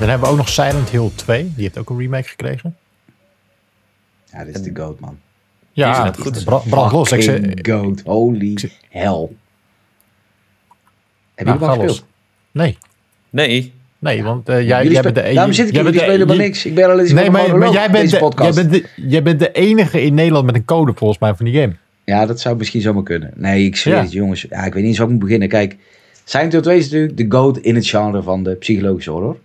Dan hebben we ook nog Silent Hill 2. Die heeft ook een remake gekregen. Ja, dit is de goat, man. Ja, is goed. Is Ik goat. Holy ik hell. Heb je wat nou, gespeeld? Nee. Nee. Nee, want eh, jij, jij bent de enige. Daarom e- zit ik hier, spelen maar niks. Ik ben alleen eens nee, maar, maar jij bent, de, podcast. Jij, bent de, jij bent de enige in Nederland met een code volgens mij van die game. Ja, dat zou misschien zomaar kunnen. Nee, ik zweer het, jongens. Ja, ik weet niet eens waar ik moet beginnen. Kijk, Silent Hill 2 is natuurlijk de goat in het genre van de psychologische horror.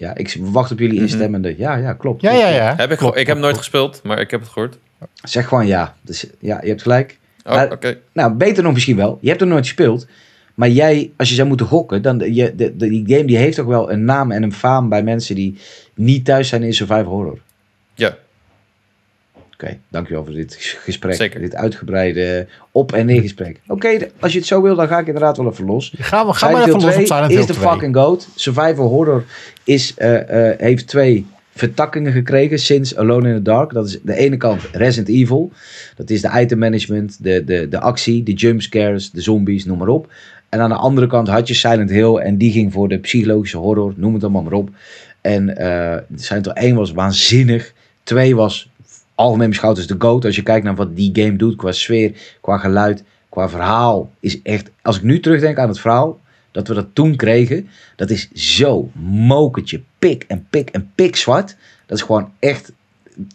Ja, ik wacht op jullie mhm. instemmende. Ja, ja, klopt. Ja, ja, eh, ja. Heb ik, klopt, ik heb nooit gespeeld, maar ik heb het gehoord. Zeg gewoon ja. Dus ja, je hebt gelijk. Oh, oké Nou, beter nog misschien wel. Je hebt er nooit gespeeld. Maar jij, als je zou moeten gokken, dan je, de, de, die game die heeft toch wel een naam en een faam bij mensen die niet thuis zijn in survival horror. Ja, Oké, okay, dankjewel voor dit gesprek. Zeker. Dit uitgebreide op- en neergesprek. Oké, als je het zo wil, dan ga ik inderdaad wel even los. Ga, maar, maar even los op Silent Hill is de fucking goat. Survival Horror is, eh, eh, heeft twee vertakkingen gekregen sinds Alone in the Dark. Dat is de ene kant Resident Evil. Dat is de item management, de, de, de actie, de jumpscares, de zombies, noem maar op. En aan de andere kant had je Silent Hill en die ging voor de psychologische horror, noem het allemaal maar op. En uh, Silent Hill 1 was waanzinnig. 2 was algemeen beschouwd is de GOAT. Als je kijkt naar wat die game doet qua sfeer, qua geluid, qua verhaal. Is echt, als ik nu terugdenk aan het verhaal dat we dat toen kregen. Dat is zo moketje pik en pik en pik zwart. Dat is gewoon echt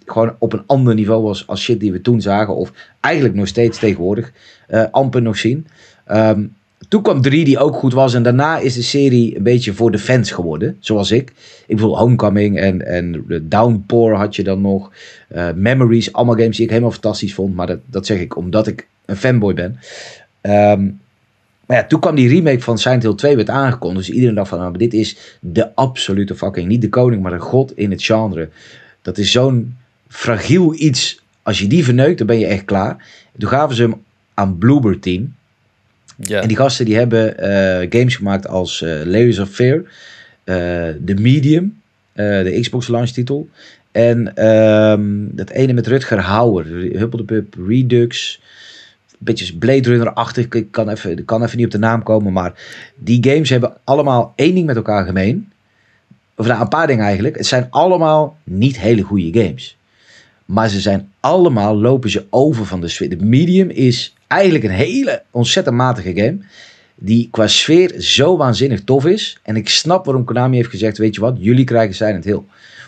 gewoon op een ander niveau was als shit die we toen zagen. Of eigenlijk nog steeds tegenwoordig uh, amper nog zien. Ehm, toen kwam 3 die ook goed was. En daarna is de serie een beetje voor de fans geworden. Zoals ik. Ik bedoel Homecoming en, en Downpour had je dan nog. Eh, Memories. Allemaal games die ik helemaal fantastisch vond. Maar dat, dat zeg ik omdat ik een fanboy ben. Ehm, maar ja, toen kwam die remake van Silent Hill 2 werd aangekondigd. Dus iedereen dacht van, nou, dit is de absolute fucking... Niet de koning, maar de god in het genre. Dat is zo'n fragiel iets. Als je die verneukt, dan ben je echt klaar. toen gaven ze hem aan Bloober Team. En die gasten die hebben eh, games gemaakt als eh, Layers of Fear, eh, The Medium, de Xbox launch titel. En ehm, dat ene met Rutger Hauer, Hubble de Pub, Redux. Een beetje Blade Runner-achtig, ik kan even, kan even niet op de naam komen. Maar die games hebben allemaal één ding met elkaar gemeen. Of nou, een paar dingen eigenlijk. Het zijn allemaal niet hele goede games. Maar ze zijn allemaal, lopen ze over van de Switch. De medium is eigenlijk een hele ontzettend matige game. Die qua sfeer zo waanzinnig tof is. En ik snap waarom Konami heeft gezegd: Weet je wat, jullie krijgen Silent Hill.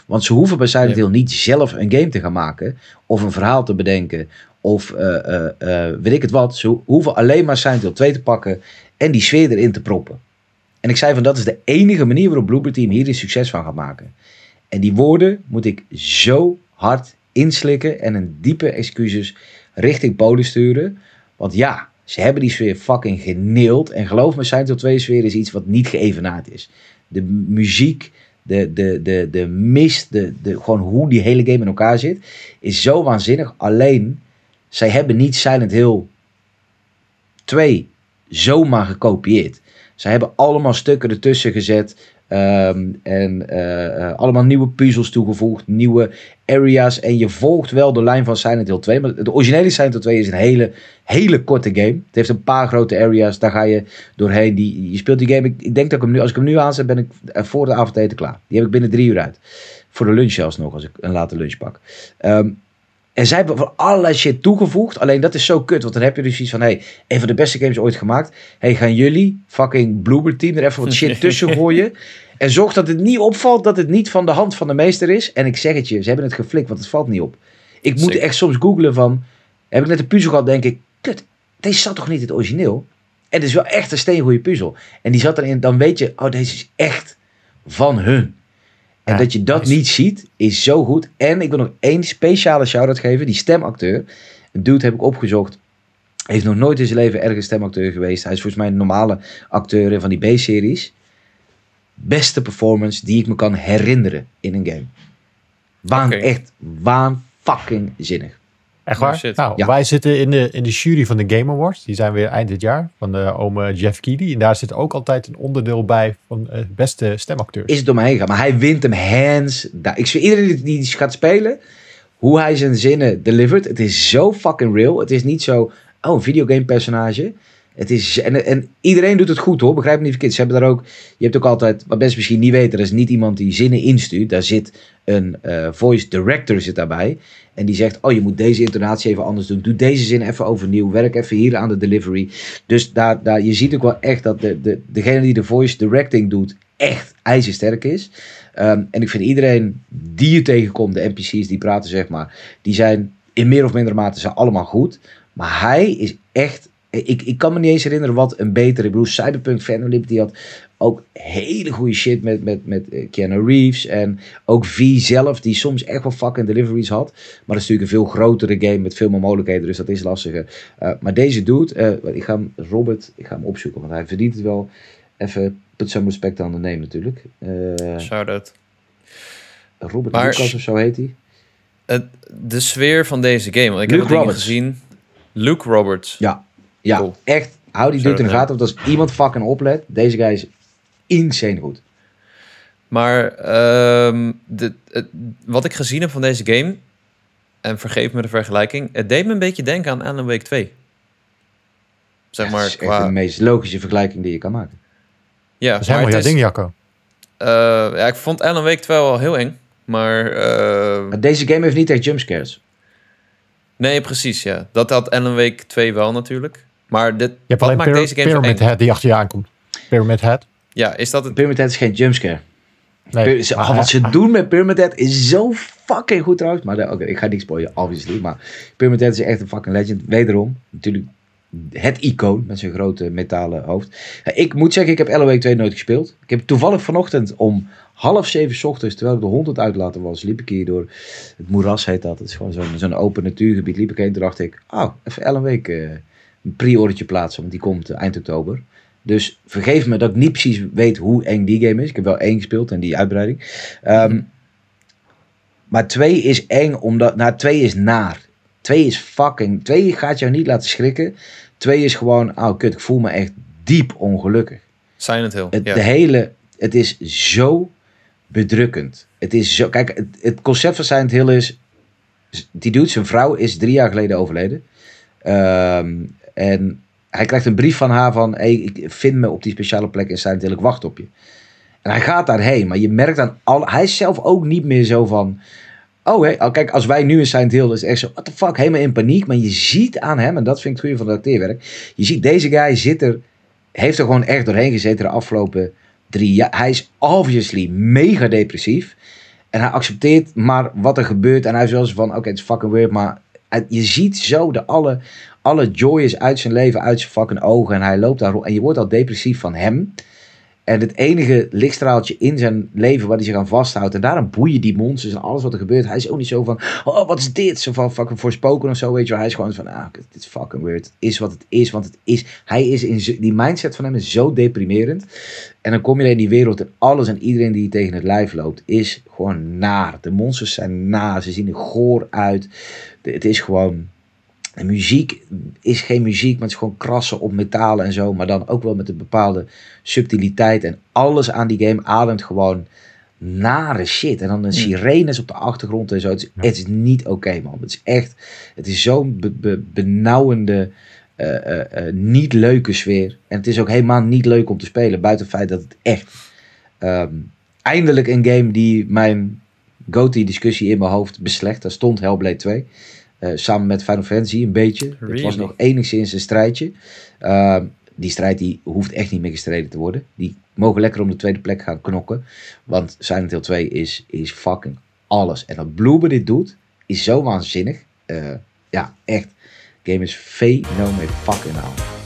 Want ze hoeven bij Silent Hill niet zelf een game te gaan maken. Of een verhaal te bedenken. Of eh, eh, eh, weet ik het wat. Ze hoeven alleen maar Silent Hill 2 te pakken. En die sfeer erin te proppen. En ik zei van dat is de enige manier waarop Blooper Team hier een succes van gaat maken. En die woorden moet ik zo hard inslikken. En een diepe excuses richting Polen sturen. Want ja, ze hebben die sfeer fucking geneeld. En geloof me, Silent Hill 2 sfeer is iets wat niet geëvenaard is. De muziek, de, de, de, de mist, de, de, gewoon hoe die hele game in elkaar zit, is zo waanzinnig. Alleen, zij hebben niet Silent Hill 2 zomaar gekopieerd. Zij hebben allemaal stukken ertussen gezet Ehm, en eh, eh, allemaal nieuwe puzzels toegevoegd, nieuwe areas. En je volgt wel de lijn van Silent Hill 2. Maar de originele Silent Hill 2 is een hele, hele korte game. Het heeft een paar grote areas, daar ga je doorheen. Die, je speelt die game. Ik, ik denk dat ik hem nu, als ik hem nu aanzet, ben ik eh, voor de avondeten klaar. Die heb ik binnen drie uur uit. Voor de lunch zelfs nog, als ik een late lunch pak. Ehm, en zij hebben voor allerlei shit toegevoegd. Alleen dat is zo kut. Want dan heb je dus iets van: hey, een van de beste games ooit gemaakt. Hey, gaan jullie, fucking Bloober Team, er even wat shit tussen gooien. En zorg dat het niet opvalt dat het niet van de hand van de meester is. En ik zeg het je, ze hebben het geflikt, want het valt niet op. Ik moet echt soms googlen van. Heb ik net de puzzel gehad, denk ik. Kut, deze zat toch niet in het origineel? En het is wel echt een steengoede puzzel. En die zat erin, dan weet je, oh, deze is echt van hun. En dat je dat niet ziet, is zo goed. En ik wil nog één speciale shout-out geven. Die stemacteur. Een dude heb ik opgezocht. Heeft nog nooit in zijn leven ergens stemacteur geweest. Hij is volgens mij een normale acteur in van die B-series. Beste performance die ik me kan herinneren in een game. Waan, Echt waan fucking zinnig. Echt waar? nou, wij zitten in de, in de jury van de Game Awards. Die zijn weer eind dit jaar. Van de eh, ome Jeff Keighley. En daar zit ook altijd een onderdeel bij van uh, beste stemacteur Is het door me heen gegaan. Maar hij wint hem hands Ik zie iedereen die gaat spelen. Hoe hij zijn zinnen delivered. Het is zo fucking real. Het is niet zo... Oh, een videogame personage. Het is, en, en iedereen doet het goed hoor, begrijp me niet verkeerd. Ze hebben daar ook, je hebt ook altijd, wat mensen misschien niet weten, er is niet iemand die zinnen instuurt. Daar zit een eh, voice director zit daarbij. En die zegt, oh je moet deze intonatie even anders doen. Doe deze zin even overnieuw. Werk even hier aan de delivery. Dus daar, daar, je ziet ook wel echt dat de, de, degene die de voice directing doet, echt ijzersterk is. Ehm, en ik vind iedereen die je tegenkomt, de NPC's die praten zeg maar, die zijn in meer of mindere mate zijn allemaal goed. Maar hij is echt ik, ik kan me niet eens herinneren wat een betere. Ik bedoel, Cyberpunk Phantom die had ook hele goede shit met, met, met eh, Keanu Reeves. En ook V zelf, die soms echt wel fucking deliveries had. Maar dat is natuurlijk een veel grotere game met veel meer mogelijkheden. Dus dat is lastiger. Eh, maar deze dude, eh, ik ga hem, Robert, ik ga hem opzoeken. Want hij verdient het wel. Even put some respect aan de nemen natuurlijk. zou dat Robert maar, Lucas of zo heet hij. de sfeer van deze game. Want ik Luke heb het gezien. Luke Roberts. Ja, ja, echt. Hou die dude in de gaten. Want als iemand fucking oplet, deze guy is insane goed. Maar ehm, de, wat ik gezien heb van deze game, en vergeef me de vergelijking, het deed me een beetje denken aan Alan Wake 2. Zeg maar, dat is qua... de meest logische vergelijking die je kan maken. Ja, dat is helemaal jouw ding, Jacco. Eh, ja, ik vond Alan Wake 2 wel heel eng, ehm, maar... deze game heeft niet echt jumpscares. Nee, precies, ja. Dat had Alan Wake 2 wel natuurlijk. Maar dit, maakt deze game Pyramid Head die achter je aankomt. Pyramid Head. Ja, is dat het? Pyramid Head is geen jumpscare. Nee, wat ze doen met Pyramid Head is zo fucking goed trouwens. Maar eh, oké, ik ga niks spoilen, obviously. Maar Pyramid Head is echt een fucking legend. Wederom, natuurlijk het icoon met zijn grote metalen hoofd. Eh, ik moet zeggen, ik heb LOE 2 nooit gespeeld. Ik heb toevallig vanochtend om half zeven ochtends, terwijl ik de hond uitlaten was, liep ik hier door het moeras heet dat. Het is gewoon zo'n zo open natuurgebied. Liep ik heen, toen dacht ik, oh, even LOE een pre plaatsen, want die komt eh, eind oktober. Dus vergeef me dat ik niet precies weet hoe eng die game is. Ik heb wel één gespeeld en die uitbreiding. Ehm, maar twee is eng, omdat. Nou, twee is naar. Twee is fucking. Twee gaat jou niet laten schrikken. Twee is gewoon, oh kut, ik voel me echt diep ongelukkig. Zijn Het, heel. De hele. Het is zo bedrukkend. Het is zo. Kijk, het, het concept van Silent heel is. Die doet zijn vrouw is drie jaar geleden overleden. Ehm, en hij krijgt een brief van haar van, hey, ik vind me op die speciale plek in Silent Hill, ik wacht op je. En hij gaat daarheen, maar je merkt aan al, hij is zelf ook niet meer zo van, oh hey, oh, kijk, als wij nu in Silent Hill, is echt zo, what the fuck, helemaal in paniek. Maar je ziet aan hem, en dat vind ik het goede van het acteerwerk, je ziet deze guy zit er, heeft er gewoon echt doorheen gezeten de afgelopen drie jaar. Hij is obviously mega depressief. En hij accepteert maar wat er gebeurt. En hij is wel eens van, oké, het is fucking weird, maar je ziet zo de alle, alle joy is uit zijn leven, uit zijn fucking ogen. En hij loopt daar rond. En je wordt al depressief van hem. En het enige lichtstraaltje in zijn leven waar hij zich aan vasthoudt. En daarom boeien die monsters en alles wat er gebeurt. Hij is ook niet zo van, oh wat is dit? Zo van fucking voorspoken of zo, weet je Hij is gewoon van, ah, dit is fucking weird. Het is wat het is, want het is. Hij is in, die mindset van hem is zo deprimerend. En dan kom je in die wereld en alles en iedereen die tegen het lijf loopt is gewoon naar. De monsters zijn naar, ze zien er goor uit. het is gewoon en muziek is geen muziek, maar het is gewoon krassen op metalen en zo. Maar dan ook wel met een bepaalde subtiliteit. En alles aan die game ademt gewoon nare shit. En dan een mm. sirenes op de achtergrond en zo. Het is, niet oké, man. Het is echt, het is zo'n benauwende, eh, eh, eh, niet leuke sfeer. En het is ook helemaal niet leuk om te spelen. Buiten het feit dat het echt... Ehm, eindelijk een game die mijn goatee discussie in mijn hoofd beslecht. Daar stond Hellblade 2. Eh, samen met Final Fantasy een beetje. Het was nog enigszins een strijdje. Ehm, die strijd die hoeft echt niet meer gestreden te worden. Die mogen lekker om de tweede plek gaan knokken. Want Silent Hill 2 is, is fucking alles. En dat Bloober dit doet, is zo waanzinnig. Eh, ja, echt. game is fenomenaal.